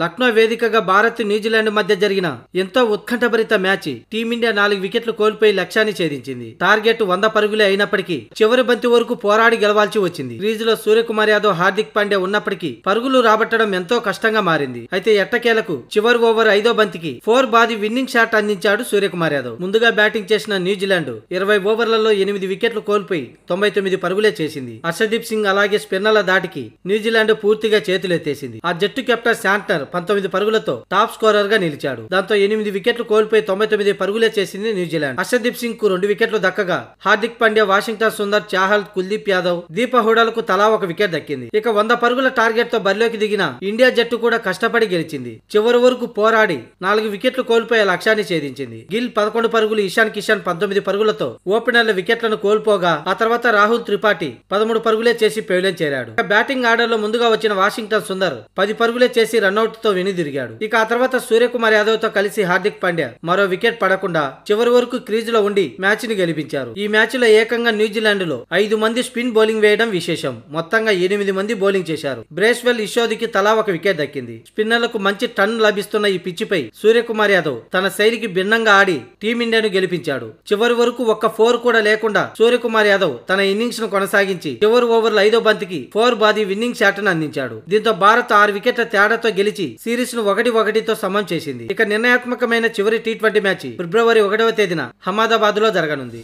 లక్నో వేదికగా భారత్ న్యూజిలాండ్ మధ్య జరిగిన ఎంతో ఉత్కంఠభరిత మ్యాచ్ టీమిండియా నాలుగు వికెట్లు కోల్పోయి లక్ష్యాన్ని ఛేదించింది టార్గెట్ వంద పరుగులే అయినప్పటికీ చివరి బంతి వరకు పోరాడి గెలవాల్సి వచ్చింది లో సూర్యకుమార్ యాదవ్ హార్దిక్ పాండే ఉన్నప్పటికీ పరుగులు రాబట్టడం ఎంతో కష్టంగా మారింది అయితే ఎట్టకేలకు చివరి ఓవర్ ఐదో బంతికి ఫోర్ బాది విన్నింగ్ షాట్ అందించాడు సూర్యకుమార్ యాదవ్ ముందుగా బ్యాటింగ్ చేసిన న్యూజిలాండ్ ఇరవై ఓవర్లలో ఎనిమిది వికెట్లు కోల్పోయి తొంభై తొమ్మిది పరుగులే చేసింది హర్షదీప్ సింగ్ అలాగే స్పిన్నర్ల దాటికి న్యూజిలాండ్ పూర్తిగా చేతులెత్తేసింది ఆ జట్టు కెప్టెన్ శాంటర్ పంతొమ్మిది పరుగులతో టాప్ స్కోరర్ గా నిలిచాడు దాంతో ఎనిమిది వికెట్లు కోల్పోయి తొంభై తొమ్మిది పరుగులే చేసింది న్యూజిలాండ్ అర్షదీప్ సింగ్ కు రెండు వికెట్లు దక్కగా హార్దిక్ పాండ్యా వాషింగ్టన్ సుందర్ చాహల్ కుల్దీప్ యాదవ్ దీప హుడాలకు తలా ఒక వికెట్ దక్కింది ఇక వంద పరుగుల టార్గెట్ తో బరిలోకి దిగిన ఇండియా జట్టు కూడా కష్టపడి గెలిచింది చివరి వరకు పోరాడి నాలుగు వికెట్లు కోల్పోయే లక్ష్యాన్ని ఛేదించింది గిల్ పదకొండు పరుగులు ఇషాన్ కిషన్ పంతొమ్మిది పరుగులతో ఓపెనర్ల వికెట్లను కోల్పోగా ఆ తర్వాత రాహుల్ త్రిపాఠి పదమూడు పరుగులే చేసి పెవిలెన్ చేరాడు బ్యాటింగ్ ఆర్డర్ లో ముందుగా వచ్చిన వాషింగ్టన్ సుందర్ పది పరుగులే చేసి రన్అట్ తో వెనుదిరిగాడు ఇక ఆ తర్వాత సూర్యకుమార్ యాదవ్ తో కలిసి హార్దిక్ పాండ్యా మరో వికెట్ పడకుండా చివరి వరకు క్రీజ్ లో ఉండి మ్యాచ్ ని గెలిపించారు ఈ మ్యాచ్ లో ఏకంగా న్యూజిలాండ్ లో ఐదు మంది స్పిన్ బౌలింగ్ వేయడం విశేషం మొత్తంగా ఎనిమిది మంది బౌలింగ్ చేశారు బ్రేస్వెల్ ఇషోదికి తలా ఒక వికెట్ దక్కింది స్పిన్నర్లకు మంచి టన్ లభిస్తున్న ఈ పిచ్చిపై సూర్యకుమార్ యాదవ్ తన శైలికి భిన్నంగా ఆడి టీమిండియాను గెలిపించాడు చివరి వరకు ఒక్క ఫోర్ కూడా లేకుండా సూర్యకుమార్ యాదవ్ తన ఇన్నింగ్స్ ను కొనసాగించి చివరి ఓవర్ల ఐదో బంతికి ఫోర్ బాది విన్నింగ్ షాట్ ను అందించాడు దీంతో భారత్ ఆరు వికెట్ల తేడాతో గెలిచి సిరీస్ ను ఒకటి ఒకటితో సమం చేసింది ఇక నిర్ణయాత్మకమైన చివరి టీ ట్వంటీ మ్యాచ్ ఫిబ్రవరి ఒకటవ తేదీన హమాదాబాద్ లో జరగనుంది